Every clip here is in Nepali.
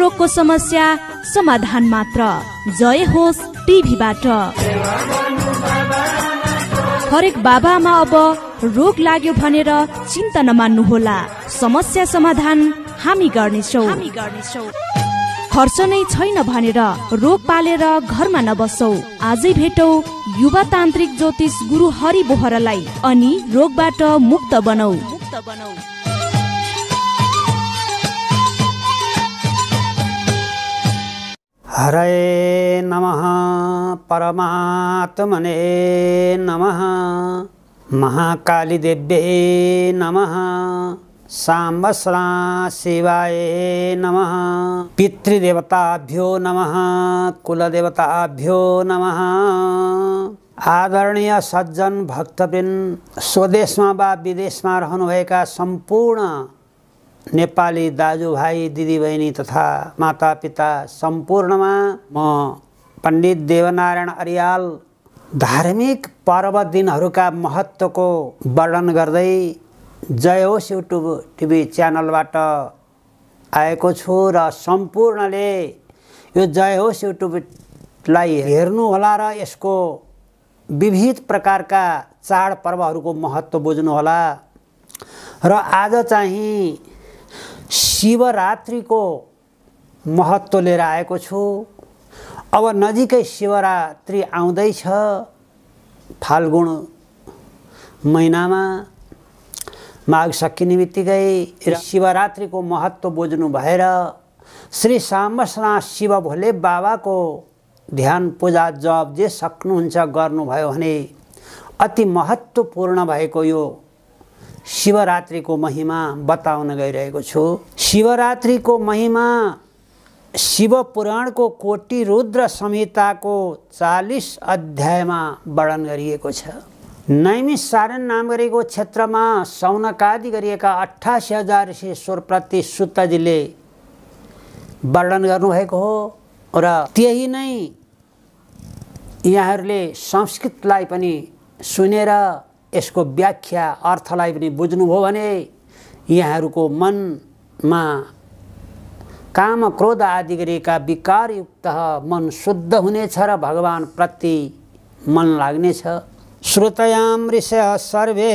रोगको समस्या समाधान मात्र जय होस् टिभीबाट हरेक बाबामा अब रोग लाग्यो भनेर चिन्ता नमान्नुहोला समस्या समाधान हामी गर्नेछौ हामी गर्नेछौँ खर्च नै छैन भनेर रोग पालेर घरमा नबसौ आजै भेटौ युवा तान्त्रिक ज्योतिष गुरु हरि बोहरालाई अनि रोगबाट मुक्त बनाऊ मुक्त बनाऊ हरे नमः परमात्मने नमः देव्ये नमः साम्बस्रा शिवाय नमः पितृदेवताभ्यो नमः कुलदेवताभ्यो नमः आदरणीय सज्जन भक्तबिन स्वदेशमा वा विदेशमा रहनुभएका सम्पूर्ण नेपाली दाजुभाइ दिदीबहिनी तथा मातापिता सम्पूर्णमा म पण्डित देवनारायण अरियाल धार्मिक पर्व दिनहरूका महत्त्वको वर्णन गर्दै जय होस् युट्युब टिभी च्यानलबाट आएको छु र सम्पूर्णले यो जय होस् युट्युबलाई हेर्नुहोला र यसको विविध प्रकारका चाडपर्वहरूको महत्त्व बुझ्नुहोला र आज चाहिँ शिवरात्रिको महत्त्व लिएर आएको छु अब नजिकै शिवरात्रि आउँदैछ फाल्गुन महिनामा माघ सकिने बित्तिकै र शिवरात्रिको महत्त्व बुझ्नु भएर श्री सामसना शिव भोले बाबाको ध्यान पूजा जप जे सक्नुहुन्छ गर्नुभयो भने अति महत्त्वपूर्ण भएको यो शिवरात्रिको महिमा बताउन गइरहेको छु शिवरात्रिको महिमा शिव पुराणको कोटि रुद्र संहिताको चालिस अध्यायमा वर्णन गरिएको छ नैमिष सारण नाम गरेको क्षेत्रमा सौनकादि गरिएका अठासी हजार ऋषेश्वरप्रति सुत्तजीले वर्णन गर्नुभएको हो र त्यही नै यहाँहरूले संस्कृतलाई पनि सुनेर यसको व्याख्या अर्थलाई पनि बुझ्नुभयो भने यहाँहरूको मनमा काम क्रोध आदि गरेका विकारयुक्त मन शुद्ध हुनेछ र भगवान्प्रति मन लाग्नेछ श्रुतयाम ऋष सर्वे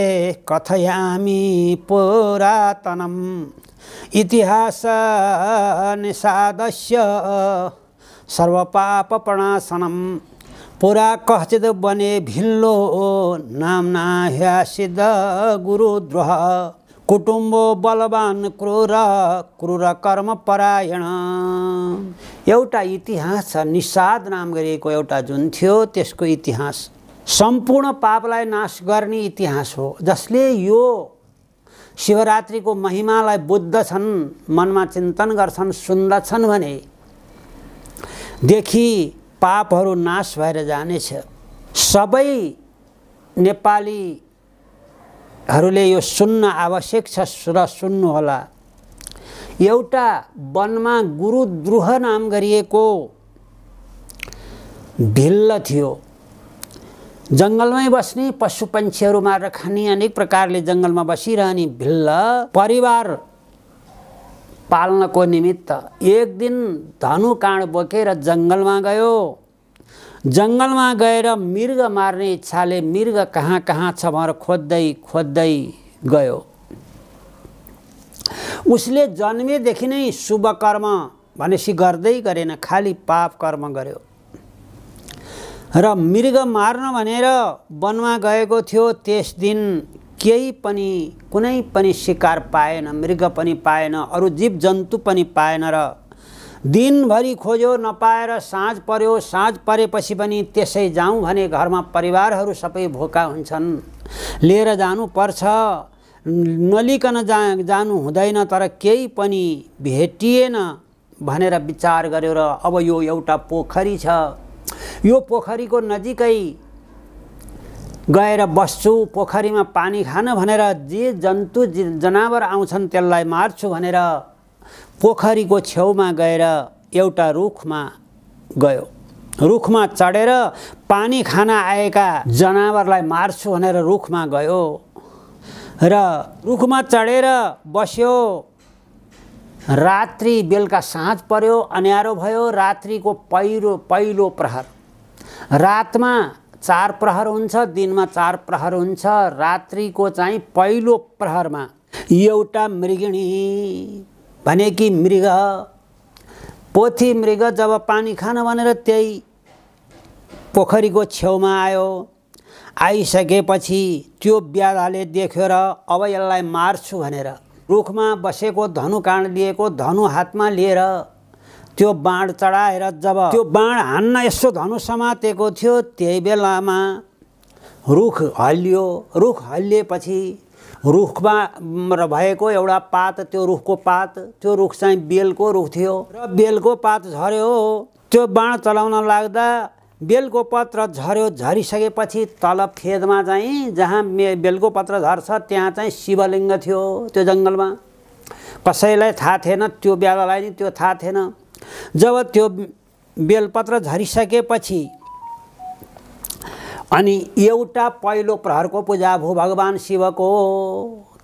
कथयामी पुरातनम इतिहास निषादस्य सर्वपापणासनम पुरा कहचित बने भिल्लो हो नामना ह्यासिद गुरुद्रोह कुटुम्ब बलवान क्रूर क्रूर कर्म परायण एउटा इतिहास छ निषाद नाम गरिएको एउटा जुन थियो त्यसको इतिहास सम्पूर्ण पापलाई नाश गर्ने इतिहास हो जसले यो शिवरात्रिको महिमालाई बुद्ध छन् मनमा चिन्तन गर्छन् सुन्दछन् भने देखि पापहरू नाश भएर जानेछ सबै नेपालीहरूले यो सुन्न आवश्यक छ र सुन्नुहोला एउटा वनमा गुरुद्रुह नाम गरिएको भिल्ल थियो जङ्गलमै बस्ने पशु पक्षीहरू मारेर खाने अनेक प्रकारले जङ्गलमा बसिरहने भिल्ल परिवार पाल्नको निमित्त एक दिन धनु धनुकाँड बोकेर जङ्गलमा गयो जङ्गलमा गएर मृग मार्ने इच्छाले मृग कहाँ कहाँ छ भनेर खोज्दै खोज्दै गयो उसले जन्मेदेखि नै शुभ कर्म भनेपछि गर्दै गरेन खालि पाप कर्म गर्यो र मृग मार्न भनेर वनमा गएको थियो त्यस दिन केही पनि कुनै पनि शिकार पाएन मृग पनि पाएन अरू जीवजन्तु पनि पाएन र दिनभरि खोज्यो नपाएर साँझ पर्यो साँझ परेपछि पनि त्यसै जाउँ भने घरमा परिवारहरू सबै भोका हुन्छन् लिएर जानुपर्छ नलिकन जा जानु हुँदैन तर केही पनि भेटिएन भनेर विचार गर्यो र अब यो एउटा पोखरी छ यो पोखरीको नजिकै गएर बस्छु पोखरीमा पानी खान भनेर जे जन्तु जनावर आउँछन् त्यसलाई मार्छु भनेर पोखरीको छेउमा गएर एउटा रुखमा गयो रुखमा चढेर पानी खान आएका जनावरलाई मार्छु भनेर रुखमा गयो र रुखमा चढेर बस्यो रात्रि बेलुका साँझ पर्यो अन्यारो भयो रात्रिको पहिरो पहिलो प्रहर रातमा चार प्रहर हुन्छ दिनमा चार प्रहर हुन्छ रात्रिको चाहिँ पहिलो प्रहरमा एउटा मृगिणी भने कि मृग पोथी मृग जब पानी खान भनेर त्यही पोखरीको छेउमा आयो आइसकेपछि त्यो ब्याधाले र अब यसलाई मार्छु भनेर रुखमा बसेको धनु काँड लिएको धनु हातमा लिएर त्यो बाँड चढाएर जब त्यो बाँड हान्न यसो धनु समातेको थियो त्यही बेलामा रुख हल्लियो रुख हल्लिएपछि रुखमा भएको एउटा पात त्यो रुखको पात त्यो रुख चाहिँ बेलको रुख थियो र बेलको पात झऱ्यो त्यो बाँड चलाउन लाग्दा बेलको पत्र झऱ्यो झरिसकेपछि तल फेदमा चाहिँ जहाँ मे बेलको पत्र झर्छ त्यहाँ चाहिँ शिवलिङ्ग थियो त्यो जङ्गलमा कसैलाई थाहा थिएन त्यो बेलालाई नि त्यो थाहा थिएन जब त्यो बेलपत्र झरिसकेपछि अनि एउटा पहिलो प्रहरको पूजा भयो भगवान् शिवको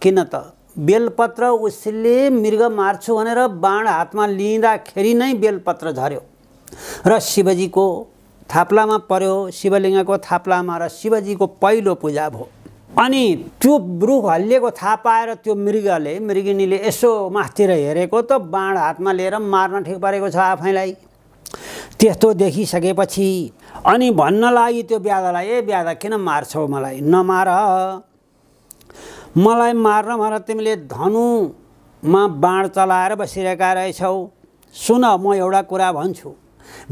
किन त बेलपत्र उसले मृग मार्छु भनेर बाण हातमा लिँदाखेरि नै बेलपत्र झऱ्यो र शिवजीको थाप्लामा पर्यो शिवलिङ्गको थाप्लामा र शिवजीको पहिलो पूजा भयो अनि त्यो रुख हल्लिएको थाहा पाएर त्यो मृगले मृगिनीले यसो माथितिर हेरेको त बाँड हातमा लिएर मार्न ठिक परेको छ आफैलाई त्यस्तो देखिसकेपछि अनि भन्न लागि त्यो ब्यादालाई ए ब्यादा किन मार्छौ मलाई नमार मलाई मार्न भनेर तिमीले धनुमा बाँड चलाएर बसिरहेका रहेछौ सुन म एउटा कुरा भन्छु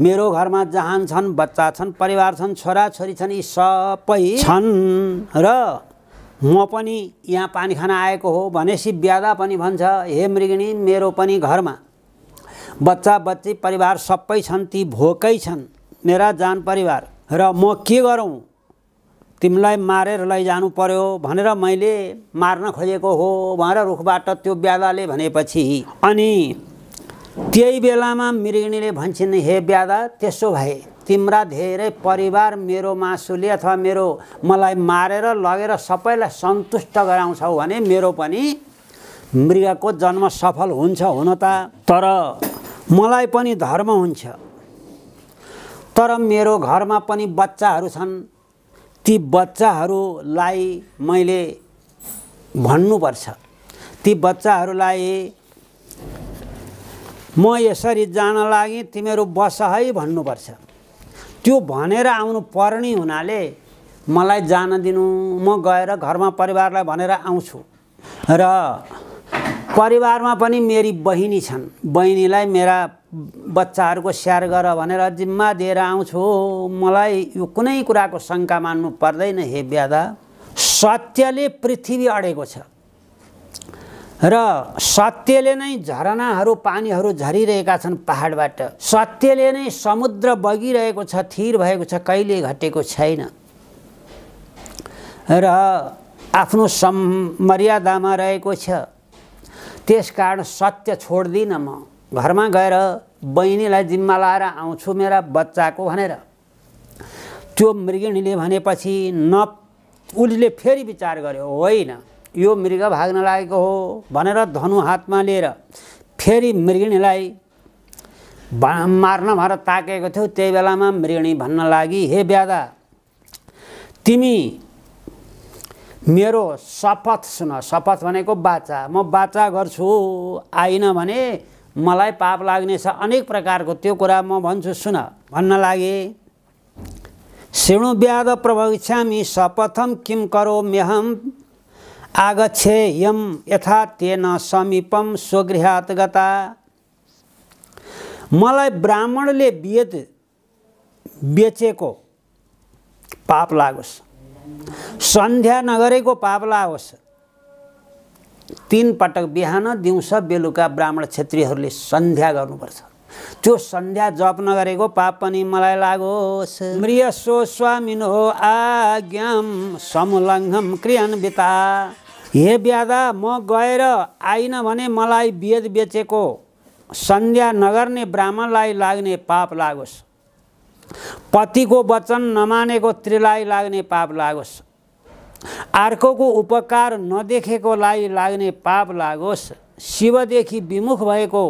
मेरो घरमा जहान छन् बच्चा छन् परिवार छन् छोराछोरी छन् यी सबै छन् र म पनि यहाँ पानी खान आएको हो भनेपछि ब्यादा पनि भन्छ हे मृगिणी मेरो पनि घरमा बच्चा बच्ची परिवार सबै छन् ती भोकै छन् मेरा जान परिवार र म के गरौँ तिमीलाई मारेर लैजानु पर्यो भनेर मैले मार्न खोजेको हो भनेर रुखबाट त्यो ब्यादाले भनेपछि अनि त्यही बेलामा मृगिणीले भन्छन् हे ब्यादा त्यसो भए तिम्रा धेरै परिवार मेरो मासुले अथवा मेरो मलाई मारेर लगेर सबैलाई सन्तुष्ट गराउँछौ भने मेरो पनि मृगको जन्म सफल हुन्छ हुन त तर मलाई पनि धर्म हुन्छ तर मेरो घरमा पनि बच्चाहरू छन् ती बच्चाहरूलाई मैले भन्नुपर्छ ती बच्चाहरूलाई म यसरी जान लागि तिमीहरू बस है भन्नुपर्छ त्यो भनेर आउनु पर्ने हुनाले मलाई जान दिनु म गएर घरमा परिवारलाई भनेर आउँछु र परिवारमा पनि मेरी बहिनी छन् बहिनीलाई मेरा बच्चाहरूको स्याहार गर भनेर जिम्मा दिएर आउँछु मलाई यो कुनै कुराको शङ्का मान्नु पर्दैन हे ब्यादा सत्यले पृथ्वी अडेको छ र सत्यले नै झरनाहरू पानीहरू झरिरहेका छन् पहाडबाट सत्यले नै समुद्र बगिरहेको छ थिर भएको छ कहिले घटेको छैन र आफ्नो सम मर्यादामा रहेको छ त्यस कारण सत्य छोड्दिनँ म घरमा गएर बहिनीलाई जिम्मा लाएर आउँछु मेरा बच्चाको भनेर त्यो मृगिणीले भनेपछि न उसले फेरि विचार गर्यो होइन यो मृग भाग्न लागेको हो भनेर धनु हातमा लिएर फेरि मृगिणीलाई मार्न भनेर ताकेको थियो त्यही बेलामा मृगिणी भन्न लागि हे ब्यादा तिमी मेरो शपथ सुन शपथ भनेको बाचा म बाचा गर्छु आइन भने मलाई पाप लाग्नेछ अनेक प्रकारको त्यो कुरा म भन्छु सुन भन्न लागे श्रेणु व्याध प्रभविष्यामी शपथम किम करो मेहम यम यथा तेन समीपम स्वगृहात गता मलाई ब्राह्मणले वेद बेचेको पाप लागोस् सन्ध्या नगरेको पाप लागोस् तिन पटक बिहान दिउँसो बेलुका ब्राह्मण क्षेत्रीहरूले सन्ध्या गर्नुपर्छ त्यो सन्ध्या जप नगरेको पाप पनि मलाई लागोस् सो स्वामिन हो आज्ञाम समुल्लङ्घम क्रियान्विता हे ब्यादा म गएर आइन भने मलाई वेद बेचेको सन्ध्या नगर्ने ब्राह्मणलाई लाग्ने पाप लागोस् पतिको वचन नमानेको त्रिलाई लाग्ने पाप लागोस् अर्कोको उपकार नदेखेकोलाई लाग्ने पाप लागोस् शिवदेखि विमुख भएको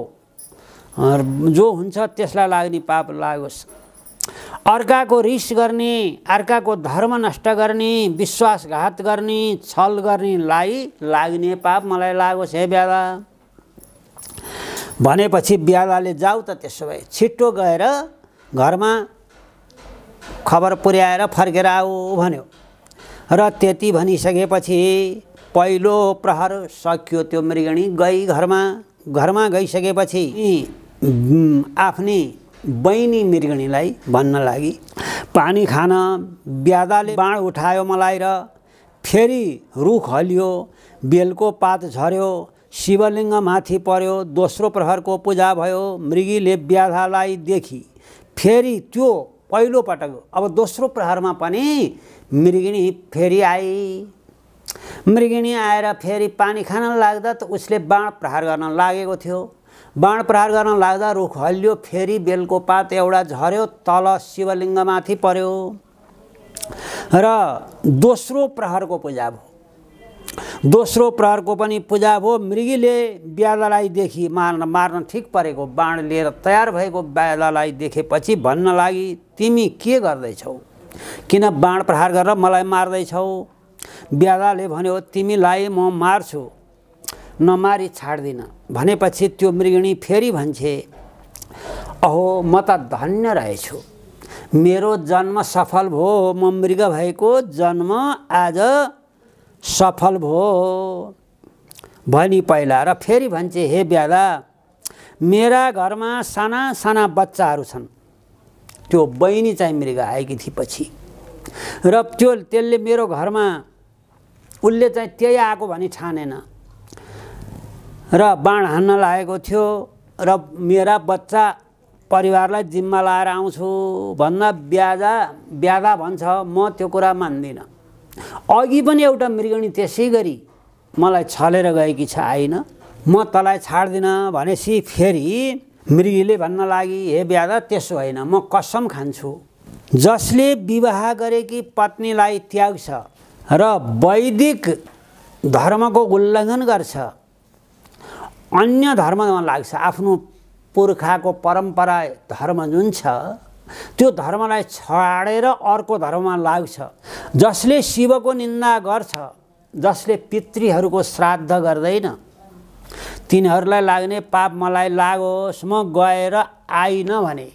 जो हुन्छ त्यसलाई लाग्ने पाप लागोस् अर्काको रिस गर्ने अर्काको धर्म नष्ट गर्ने विश्वासघात गर्ने छल गर्नेलाई लाग्ने पाप मलाई लागोस् हे ब्याला भनेपछि ब्यालाले जाऊ त त्यसो भए छिटो गएर घरमा खबर पुर्याएर फर्केर आऊ भन्यो र त्यति भनिसकेपछि पहिलो प्रहर सकियो त्यो मृगणी गई घरमा घरमा गइसकेपछि आफ्नै बहिनी मृगणीलाई भन्न लागि पानी खान ब्यादाले बाँड उठायो मलाई र फेरि रुख हलियो बेलको पात झर्यो माथि पर्यो दोस्रो प्रहरको पूजा भयो मृगीले ब्याधालाई देखी फेरि त्यो पहिलोपटक अब दोस्रो प्रहरमा पनि मृगिणी फेरि आई मृगिणी आएर फेरि पानी खान लाग्दा त उसले बाँड प्रहार गर्न लागेको थियो बाण प्रहार गर्न लाग्दा रुख हल्लियो फेरि बेलको पात एउटा झऱ्यो तल शिवलिङ्गमाथि पर्यो र दोस्रो प्रहरको पूजा भयो दोस्रो प्रहरको पनि पूजा भयो मृगीले ब्यादालाई देखि मार्न मार्न ठिक परेको बाण लिएर तयार भएको ब्यादालाई देखेपछि भन्न लागि तिमी के गर्दैछौ किन बाण प्रहार गरेर मलाई मार्दैछौ ब्यादाले भन्यो तिमीलाई म मार्छु नमारी छाड्दिनँ भनेपछि त्यो मृगिणी फेरि भन्छे अहो म त धन्य रहेछु मेरो जन्म सफल भयो म मृग भएको जन्म आज सफल भयो भनी पहिला र फेरि भन्छे हे ब्याला मेरा घरमा साना साना बच्चाहरू छन् त्यो बहिनी चाहिँ मृग आएकी थिए पछि र त्यो त्यसले मेरो घरमा उसले चाहिँ त्यही आएको भनी ठानेन र बाण हान्न लागेको थियो र मेरा बच्चा परिवारलाई जिम्मा लाएर आउँछु भन्दा ब्याजा ब्याजा भन्छ म त्यो कुरा मान्दिनँ अघि पनि एउटा मृगणी त्यसै गरी मलाई छलेर गएकी छ आइन म तँलाई छाड्दिनँ भनेपछि फेरि मृगीले भन्न लागि हे ब्याजा त्यसो होइन म कसम खान्छु जसले विवाह गरेकी पत्नीलाई त्याग्छ र वैदिक धर्मको उल्लङ्घन गर्छ अन्य धर्ममा लाग्छ आफ्नो पुर्खाको परम्परा धर्म जुन छ त्यो धर्मलाई छाडेर अर्को धर्ममा लाग्छ जसले शिवको निन्दा गर्छ जसले पितृहरूको श्राद्ध गर्दैन तिनीहरूलाई लाग्ने पाप मलाई लागोस् म गएर आइन भने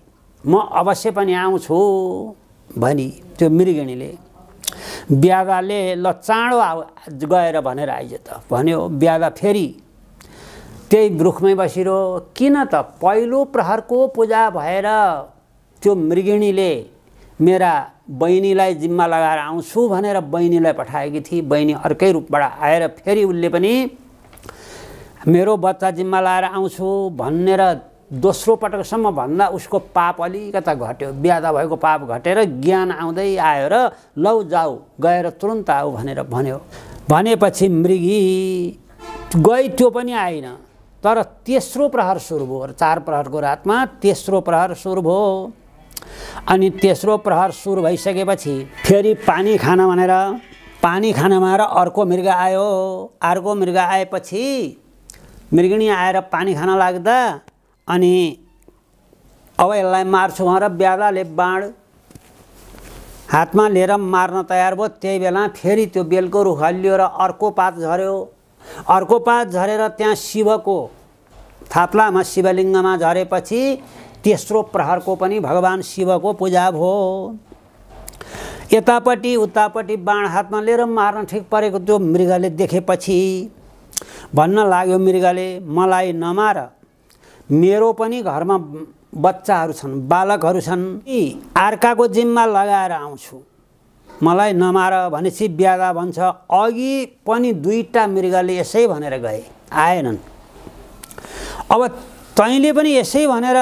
म अवश्य पनि आउँछु भनी त्यो मृगिणीले ब्यादाले ल चाँडो गएर भनेर आइज त भन्यो ब्यादा फेरि त्यही रुखमै बसिरह्यो किन त पहिलो प्रहरको पूजा भएर त्यो मृगिणीले मेरा बहिनीलाई जिम्मा लगाएर आउँछु भनेर बहिनीलाई पठाएकी थिए बहिनी अर्कै रूपबाट आएर फेरि उसले पनि मेरो बच्चा जिम्मा लगाएर आउँछु भनेर दोस्रो पटकसम्म भन्दा उसको पाप अलिकता घट्यो बिहादा भएको पाप घटेर ज्ञान आउँदै आयो र लौ जाऊ गएर तुरुन्त आऊ भनेर भन्यो भनेपछि मृगी गई त्यो पनि आइन तर तेस्रो प्रहर सुरु भयो चार प्रहरको रातमा तेस्रो प्रहर सुरु भयो अनि तेस्रो प्रहर सुरु भइसकेपछि फेरि पानी खान भनेर पानी खान भनेर अर्को मृग आयो अर्को मृग आएपछि मृगिणी आएर पानी खान लाग्दा अनि अब यसलाई मार्छु भनेर ब्यालाले बाँड हातमा लिएर मार्न तयार भयो त्यही बेला फेरि त्यो बेलको रुख हल्लियो र अर्को पात झऱ्यो अर्को पात झरेर त्यहाँ शिवको थाप्लामा शिवलिङ्गमा झरेपछि तेस्रो प्रहरको पनि भगवान् शिवको पूजा भयो यतापट्टि उतापट्टि बाण हातमा लिएर मार्न ठिक परेको त्यो मृगले देखेपछि भन्न लाग्यो मृगले मलाई नमार मेरो पनि घरमा बच्चाहरू छन् बालकहरू छन् यी अर्काको जिम्मा लगाएर आउँछु मलाई नमार भनेपछि ब्यादा भन्छ अघि पनि दुईवटा मृगले यसै भनेर गए आएनन् अब तैँले पनि यसै भनेर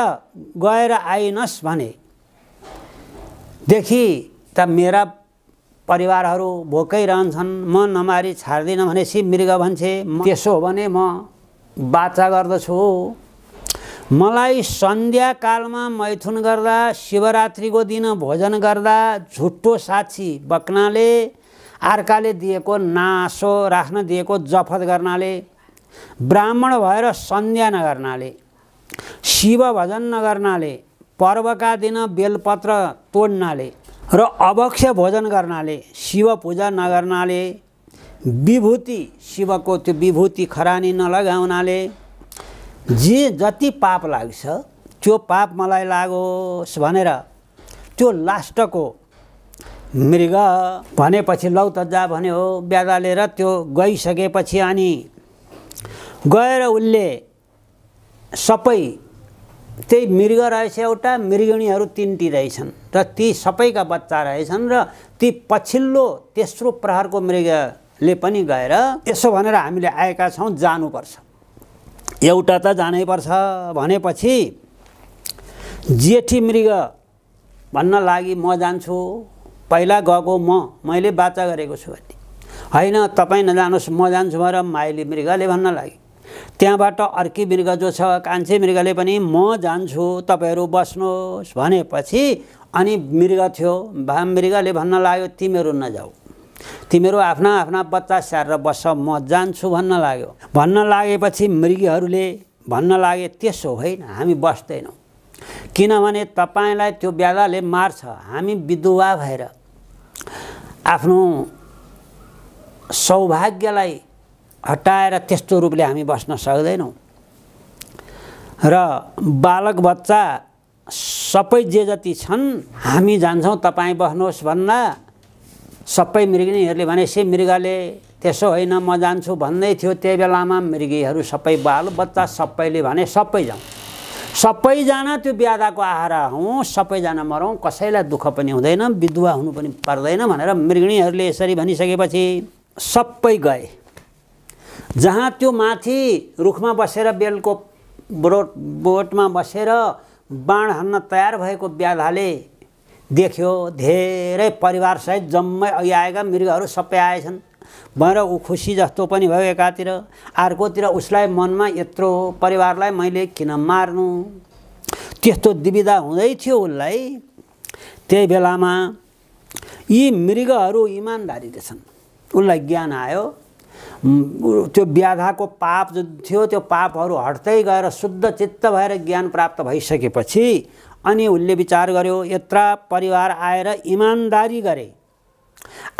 गएर आइनस् देखि त मेरा परिवारहरू भोकै रहन्छन् म नमारी छाड्दिनँ भनेपछि मृग भन्छे त्यसो हो भने म बाचा गर्दछु मलाई सन्ध्याकालमा मैथुन गर्दा शिवरात्रिको दिन भोजन गर्दा झुट्टो साक्षी बक्नाले अर्काले दिएको नासो राख्न दिएको जफत गर्नाले ब्राह्मण भएर सन्ध्या नगर्नाले शिव भजन नगर्नाले पर्वका दिन बेलपत्र तोड्नाले र अभक्ष भोजन गर्नाले शिव पूजा नगर्नाले विभूति शिवको त्यो विभूति खरानी नलगाउनाले जे जति पाप लाग्छ त्यो पाप मलाई लागोस् भनेर त्यो लास्टको मृग भनेपछि लौ त जा भन्यो हो ब्यादा लिएर त्यो गइसकेपछि अनि गएर उसले सबै त्यही मृग रहेछ एउटा मृगिणीहरू तिनटी रहेछन् र ती सबैका बच्चा रहेछन् र ती पछिल्लो तेस्रो प्रहरको मृगले पनि गएर यसो भनेर हामीले आएका छौँ जानुपर्छ एउटा त जानैपर्छ भनेपछि जेठी मृग भन्न लागि म जान्छु पहिला गएको म मैले बाचा गरेको छु भने होइन तपाईँ नजानुहोस् म जान्छु भनेर माइली मृगले भन्न लागि त्यहाँबाट अर्की मृग जो छ कान्छे मृगले पनि म जान्छु तपाईँहरू बस्नुहोस् भनेपछि अनि मृग थियो भाम मृगले भन्न लाग्यो तिमीहरू नजाऊ तिमीहरू आफ्ना आफ्ना बच्चा स्याहारेर बस्छ म जान्छु भन्न लाग्यो भन्न लागेपछि मृगीहरूले भन्न लागे त्यसो होइन हामी बस्दैनौँ किनभने तपाईँलाई त्यो बेलाले मार्छ हामी विधुवा भएर आफ्नो सौभाग्यलाई हटाएर त्यस्तो रूपले हामी बस्न सक्दैनौँ र बालक बच्चा सबै जे जति छन् हामी जान्छौँ तपाईँ बस्नुहोस् भन्दा सबै मृगिनीहरूले भने से मृगले त्यसो होइन म जान्छु भन्दै थियो त्यही बेलामा मृगीहरू सबै बाल बच्चा सबैले भने सबै जाउँ सबैजना त्यो ब्यादाको आहारा हौँ सबैजना मरौँ कसैलाई दुःख पनि हुँदैन विधुवा हुनु पनि पर्दैन भनेर मृगिणीहरूले यसरी भनिसकेपछि सबै गए जहाँ त्यो माथि रुखमा बसेर बेलको बोट बोटमा बसेर बाँड हान्न तयार भएको ब्याधाले देख्यो धेरै परिवारसहित जम्मै अघि आएका मृगहरू सबै आएछन् भनेर ऊ खुसी जस्तो पनि भयो एकातिर अर्कोतिर उसलाई मनमा यत्रो परिवारलाई मैले किन मार्नु त्यस्तो दुविधा हुँदै थियो उसलाई त्यही बेलामा यी मृगहरू इमान्दारी छन् उसलाई ज्ञान आयो त्यो व्याधाको पाप जुन थियो त्यो पापहरू हट्दै गएर शुद्ध चित्त भएर ज्ञान प्राप्त भइसकेपछि अनि उसले विचार गर्यो यत्र परिवार आएर इमान्दारी गरे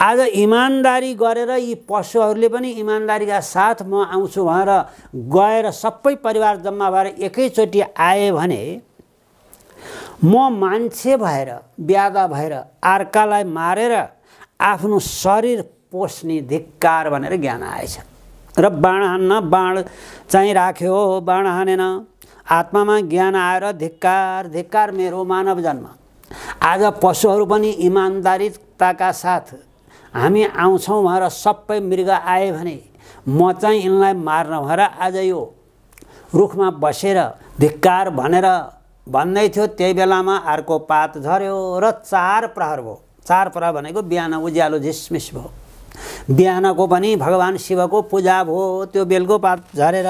आज इमान्दारी गरेर यी पशुहरूले पनि इमान्दारीका साथ म आउँछु भनेर गएर सबै परिवार जम्मा भएर एकैचोटि आए भने म मान्छे भएर ब्यादा भएर अर्कालाई मारेर आफ्नो शरीर पोस्ने धिक्कार भनेर ज्ञान आएछ र बाण हान्न बाण चाहिँ राख्यो बाण हानेन आत्मामा ज्ञान आएर धिक्कार धिक्कार मेरो मानव जन्म आज पशुहरू पनि इमान्दारिताका साथ हामी आउँछौँ भनेर सबै मृग आए भने म चाहिँ यिनलाई मार्न भएर आज यो रुखमा बसेर धिक्कार भनेर भन्दै थियो त्यही बेलामा अर्को पात झऱ्यो र चार प्रहर भयो चार प्रहर भनेको बिहान उज्यालो झिसमिस भयो बिहानको पनि भगवान् शिवको पूजा भयो त्यो बेलको पात झरेर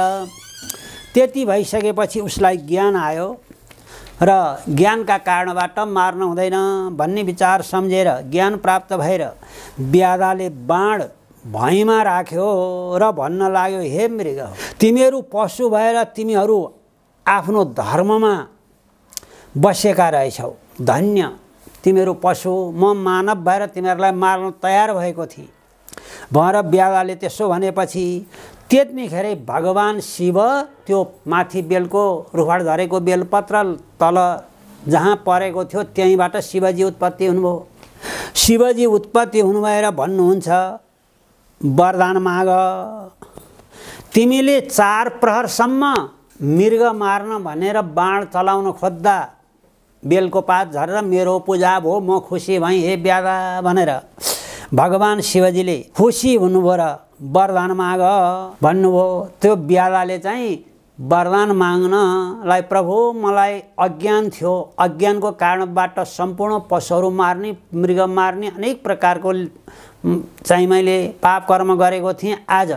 त्यति भइसकेपछि उसलाई ज्ञान आयो र ज्ञानका कारणबाट मार्न हुँदैन भन्ने विचार सम्झेर ज्ञान प्राप्त भएर ब्यादाले बाँड भैँमा राख्यो र भन्न लाग्यो हे मृग तिमीहरू पशु भएर तिमीहरू आफ्नो धर्ममा बसेका रहेछौ धन्य तिमीहरू पशु म मानव भएर तिमीहरूलाई मार्न तयार भएको थिएँ भएर ब्यादाले त्यसो भनेपछि त्यतिखेरै भगवान् शिव त्यो माथि बेलको रुखबाट झरेको बेलपत्र तल जहाँ परेको थियो त्यहीँबाट शिवजी उत्पत्ति हुनुभयो शिवजी उत्पत्ति हुनुभएर भन्नुहुन्छ वरदान माग तिमीले चार प्रहरसम्म मृग मार्न भनेर बाण चलाउन खोज्दा बेलको पात झरेर मेरो पूजा भयो म खुसी भएँ हे ब्यादा भनेर भगवान् शिवजीले खुसी हुनुभयो र वरदान माग भन्नुभयो त्यो ब्यालाले चाहिँ वरदान माग्नलाई प्रभु मलाई अज्ञान थियो अज्ञानको कारणबाट सम्पूर्ण पशुहरू मार्ने मृग मार्ने अनेक प्रकारको चाहिँ मैले पाप कर्म गरेको थिएँ आज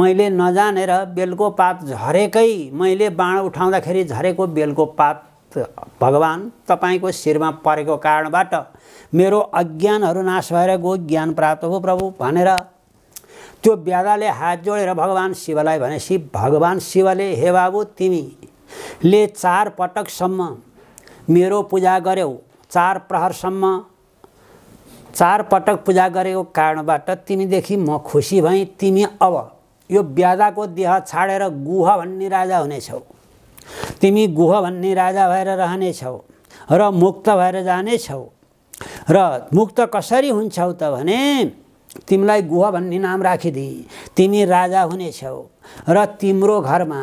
मैले नजानेर बेलको पात झरेकै मैले बाण उठाउँदाखेरि झरेको बेलको पात भगवान् तपाईँको शिरमा परेको कारणबाट मेरो अज्ञानहरू नाश भएर गो ज्ञान प्राप्त हो प्रभु भनेर त्यो ब्यादाले हात जोडेर भगवान् शिवलाई भने शिव भगवान् शिवले हे बाबु तिमीले चार पटकसम्म मेरो पूजा गर्यौ चार प्रहरसम्म चार पटक पूजा गरेको कारणबाट तिमीदेखि म खुसी भएँ तिमी अब यो ब्यादाको देह छाडेर गुह भन्ने राजा हुनेछौ तिमी गुह भन्ने राजा भएर रहनेछौ र मुक्त भएर जानेछौ र मुक्त कसरी हुन्छौ त भने तिमीलाई गुह भन्ने नाम राखिदिए तिमी राजा हुनेछौ र तिम्रो घरमा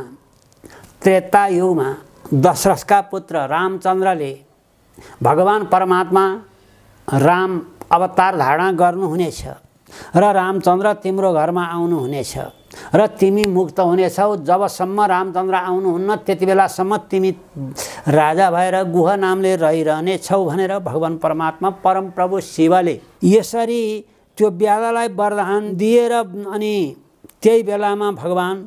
त्रेतायुमा दशरथका पुत्र रामचन्द्रले भगवान् परमात्मा राम अवतार धारणा गर्नुहुनेछ र रामचन्द्र तिम्रो घरमा आउनुहुनेछ र तिमी मुक्त हुनेछौ जबसम्म रामचन्द्र आउनुहुन्न त्यति बेलासम्म तिमी राजा भएर गुह नामले रहिरहनेछौ भनेर भगवान परमात्मा परमप्रभु शिवले यसरी त्यो व्याधालाई वरदान दिएर अनि त्यही बेलामा भगवान्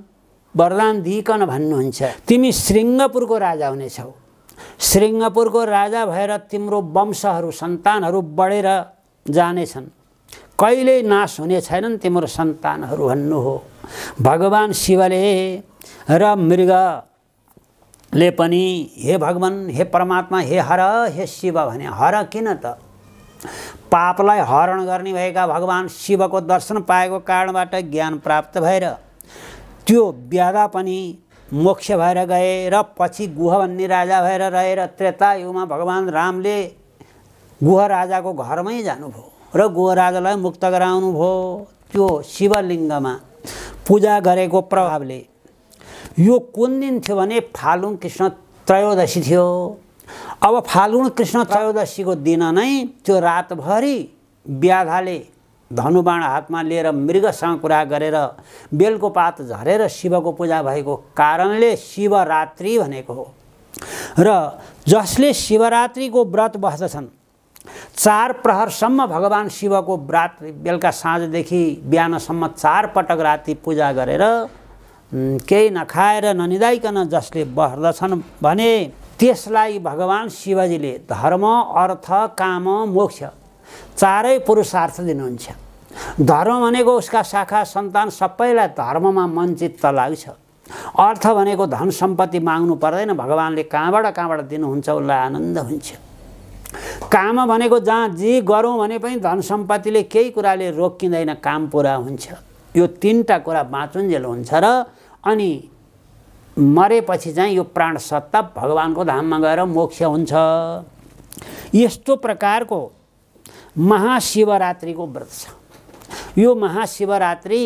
वरदान दिइकन भन्नुहुन्छ तिमी श्रृङ्गपुरको राजा हुनेछौ श्रृङ्गपुरको राजा भएर तिम्रो वंशहरू सन्तानहरू बढेर जानेछन् कहिल्यै नाश हुने छैनन् तिम्रो सन्तानहरू भन्नु हो भगवान् शिवले र मृगले पनि हे भगवान् हे परमात्मा हे हर हे शिव भने हर किन त पापलाई हरण गर्ने भएका भगवान् शिवको दर्शन पाएको कारणबाट ज्ञान प्राप्त भएर त्यो ब्यादा पनि मोक्ष भएर गए र पछि गुह भन्ने राजा भएर रहेर त्रेता युगमा भगवान् रामले गुह राजाको घरमै जानुभयो र गुह राजालाई मुक्त गराउनु भयो त्यो शिवलिङ्गमा पूजा गरेको प्रभावले यो कुन दिन थियो भने फालुङ कृष्ण त्रयोदशी थियो अब फाल्गुन कृष्ण चौदशीको दिन नै त्यो रातभरि व्याधाले धनुबाण हातमा लिएर मृगसँग कुरा गरेर बेलको पात झरेर शिवको पूजा भएको कारणले शिवरात्रि भनेको हो र जसले शिवरात्रिको व्रत बस्दछन् चार प्रहरसम्म भगवान् शिवको व्रत बेलुका साँझदेखि बिहानसम्म चार पटक राति पूजा गरेर केही नखाएर ननिदाइकन जसले बस्दछन् भने त्यसलाई भगवान् शिवजीले धर्म अर्थ काम मोक्ष चारै पुरुषार्थ दिनुहुन्छ धर्म भनेको उसका शाखा सन्तान सबैलाई धर्ममा मन चित्त लाग्छ अर्थ भनेको धन सम्पत्ति माग्नु पर्दैन भगवान्ले कहाँबाट कहाँबाट दिनुहुन्छ उसलाई आनन्द हुन्छ काम भनेको जहाँ जे गरौँ भने पनि धन सम्पत्तिले केही कुराले रोकिँदैन काम पुरा हुन्छ यो तिनवटा कुरा बाँचुन्जेल हुन्छ र अनि मरेपछि चाहिँ यो प्राण सत्ता भगवान्को धाममा गएर मोक्ष हुन्छ यस्तो प्रकारको महाशिवरात्रीको व्रत छ यो महाशिवरात्री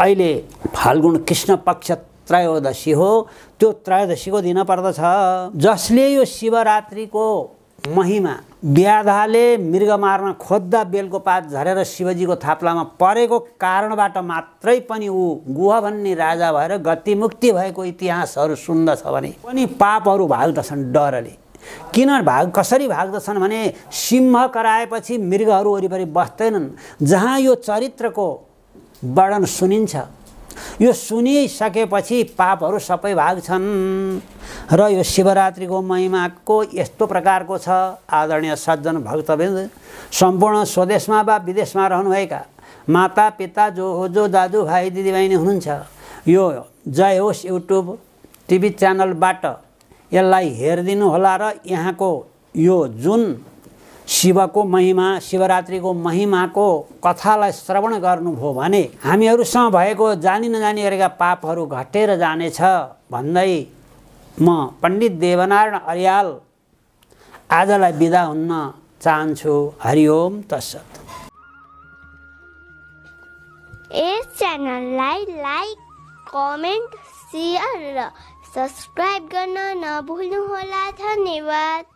अहिले फाल्गुन कृष्ण पक्ष त्रयोदशी हो त्यो त्रयोदशीको दिन पर्दछ जसले यो शिवरात्रीको महिमा व्याधाले मृग मार्न खोज्दा बेलको पात झरेर शिवजीको थाप्लामा परेको कारणबाट मात्रै पनि ऊ गुह भन्ने राजा भएर गतिमुक्ति भएको इतिहासहरू सुन्दछ भने पनि पापहरू भाग्दछन् डरले किन भाग कसरी भाग्दछन् भने सिंह कराएपछि मृगहरू वरिपरि बस्दैनन् जहाँ यो चरित्रको वर्णन सुनिन्छ यो सुनिसकेपछि पापहरू सबै भाग छन् र यो शिवरात्रिको महिमाको यस्तो प्रकारको छ आदरणीय सज्जन भक्तबिन्द सम्पूर्ण स्वदेशमा वा विदेशमा रहनुभएका माता पिता जो हो जो दाजुभाइ दिदीबहिनी हुनुहुन्छ यो जय होस् युट्युब टिभी च्यानलबाट यसलाई हेरिदिनु होला र यहाँको यो जुन शिवको महिमा शिवरात्रिको महिमाको कथालाई श्रवण गर्नुभयो भने हामीहरूसँग भएको जानी नजानी गरेका पापहरू घटेर जानेछ भन्दै म पण्डित देवनारायण अर्याल आजलाई बिदा हुन चाहन्छु हरिओम तस्सत यस च्यानललाई लाइक कमेन्ट सेयर र सब्सक्राइब गर्न नभुल्नुहोला धन्यवाद